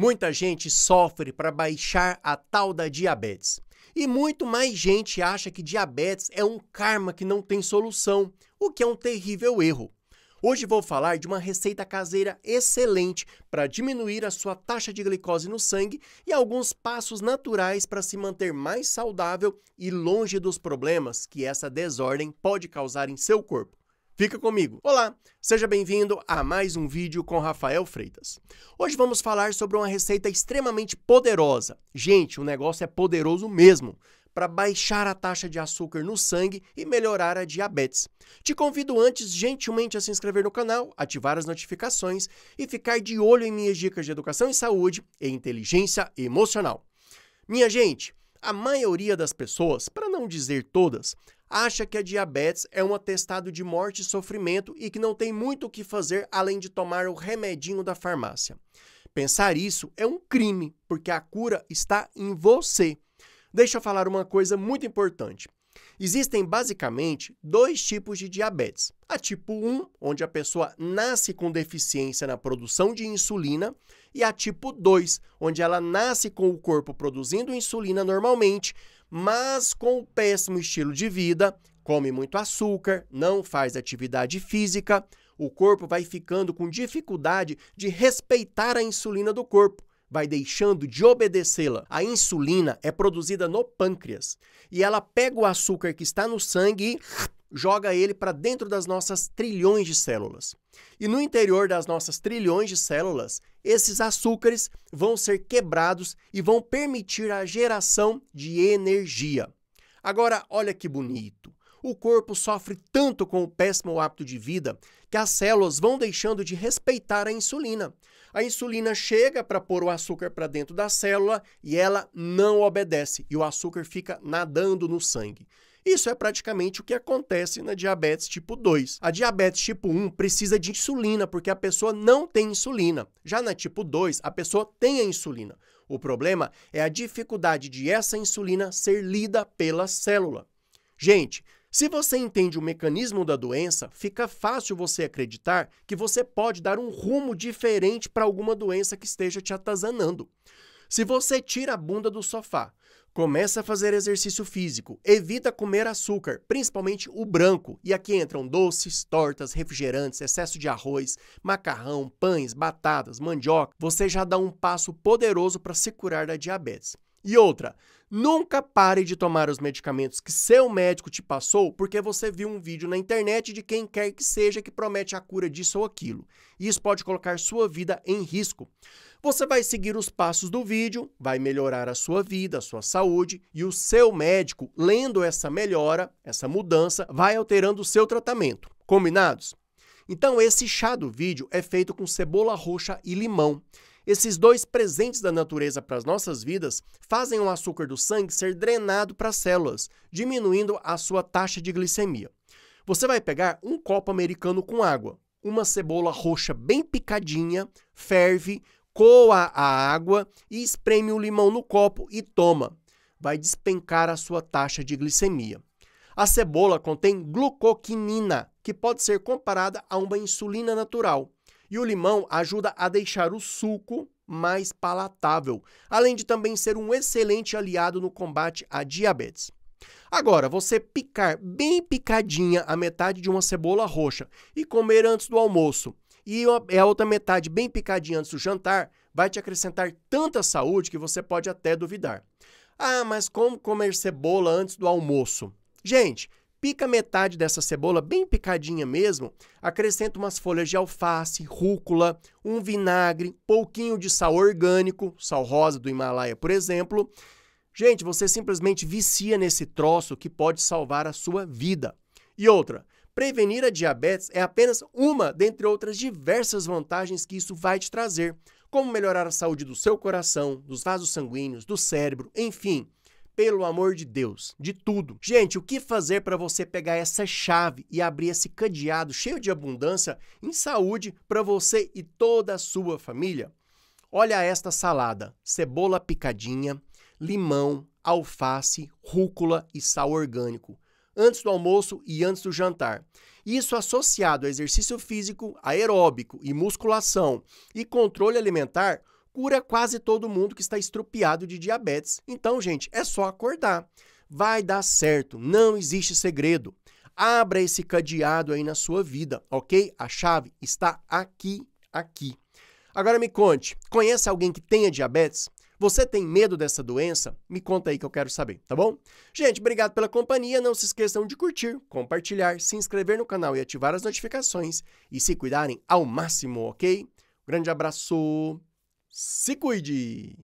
Muita gente sofre para baixar a tal da diabetes. E muito mais gente acha que diabetes é um karma que não tem solução, o que é um terrível erro. Hoje vou falar de uma receita caseira excelente para diminuir a sua taxa de glicose no sangue e alguns passos naturais para se manter mais saudável e longe dos problemas que essa desordem pode causar em seu corpo. Fica comigo. Olá, seja bem-vindo a mais um vídeo com Rafael Freitas. Hoje vamos falar sobre uma receita extremamente poderosa. Gente, o negócio é poderoso mesmo para baixar a taxa de açúcar no sangue e melhorar a diabetes. Te convido antes gentilmente a se inscrever no canal, ativar as notificações e ficar de olho em minhas dicas de educação e saúde e inteligência emocional. Minha gente, a maioria das pessoas, para não dizer todas, acha que a diabetes é um atestado de morte e sofrimento e que não tem muito o que fazer além de tomar o remedinho da farmácia. Pensar isso é um crime, porque a cura está em você. Deixa eu falar uma coisa muito importante. Existem basicamente dois tipos de diabetes: a tipo 1, onde a pessoa nasce com deficiência na produção de insulina, e a tipo 2, onde ela nasce com o corpo produzindo insulina normalmente, mas com o péssimo estilo de vida, come muito açúcar, não faz atividade física, o corpo vai ficando com dificuldade de respeitar a insulina do corpo vai deixando de obedecê-la. A insulina é produzida no pâncreas e ela pega o açúcar que está no sangue e joga ele para dentro das nossas trilhões de células. E no interior das nossas trilhões de células, esses açúcares vão ser quebrados e vão permitir a geração de energia. Agora, olha que bonito o corpo sofre tanto com o péssimo hábito de vida que as células vão deixando de respeitar a insulina. A insulina chega para pôr o açúcar para dentro da célula e ela não obedece, e o açúcar fica nadando no sangue. Isso é praticamente o que acontece na diabetes tipo 2. A diabetes tipo 1 precisa de insulina porque a pessoa não tem insulina. Já na tipo 2, a pessoa tem a insulina. O problema é a dificuldade de essa insulina ser lida pela célula. Gente, se você entende o mecanismo da doença, fica fácil você acreditar que você pode dar um rumo diferente para alguma doença que esteja te atazanando. Se você tira a bunda do sofá, começa a fazer exercício físico, evita comer açúcar, principalmente o branco, e aqui entram doces, tortas, refrigerantes, excesso de arroz, macarrão, pães, batatas, mandioca, você já dá um passo poderoso para se curar da diabetes. E outra, nunca pare de tomar os medicamentos que seu médico te passou porque você viu um vídeo na internet de quem quer que seja que promete a cura disso ou aquilo. Isso pode colocar sua vida em risco. Você vai seguir os passos do vídeo, vai melhorar a sua vida, a sua saúde e o seu médico, lendo essa melhora, essa mudança, vai alterando o seu tratamento. Combinados? Então, esse chá do vídeo é feito com cebola roxa e limão. Esses dois presentes da natureza para as nossas vidas fazem o açúcar do sangue ser drenado para as células, diminuindo a sua taxa de glicemia. Você vai pegar um copo americano com água, uma cebola roxa bem picadinha, ferve, coa a água e espreme o limão no copo e toma. Vai despencar a sua taxa de glicemia. A cebola contém glucoquinina, que pode ser comparada a uma insulina natural. E o limão ajuda a deixar o suco mais palatável, além de também ser um excelente aliado no combate à diabetes. Agora, você picar bem picadinha a metade de uma cebola roxa e comer antes do almoço, e a outra metade bem picadinha antes do jantar, vai te acrescentar tanta saúde que você pode até duvidar. Ah, mas como comer cebola antes do almoço? Gente, Pica metade dessa cebola, bem picadinha mesmo, acrescenta umas folhas de alface, rúcula, um vinagre, pouquinho de sal orgânico, sal rosa do Himalaia, por exemplo. Gente, você simplesmente vicia nesse troço que pode salvar a sua vida. E outra, prevenir a diabetes é apenas uma dentre outras diversas vantagens que isso vai te trazer, como melhorar a saúde do seu coração, dos vasos sanguíneos, do cérebro, enfim pelo amor de Deus, de tudo. Gente, o que fazer para você pegar essa chave e abrir esse cadeado cheio de abundância em saúde para você e toda a sua família? Olha esta salada: cebola picadinha, limão, alface, rúcula e sal orgânico. Antes do almoço e antes do jantar. Isso associado a exercício físico, aeróbico e musculação e controle alimentar cura quase todo mundo que está estrupiado de diabetes. Então, gente, é só acordar. Vai dar certo, não existe segredo. Abra esse cadeado aí na sua vida, ok? A chave está aqui, aqui. Agora me conte, conhece alguém que tenha diabetes? Você tem medo dessa doença? Me conta aí que eu quero saber, tá bom? Gente, obrigado pela companhia. Não se esqueçam de curtir, compartilhar, se inscrever no canal e ativar as notificações e se cuidarem ao máximo, ok? Grande abraço! Se cuide!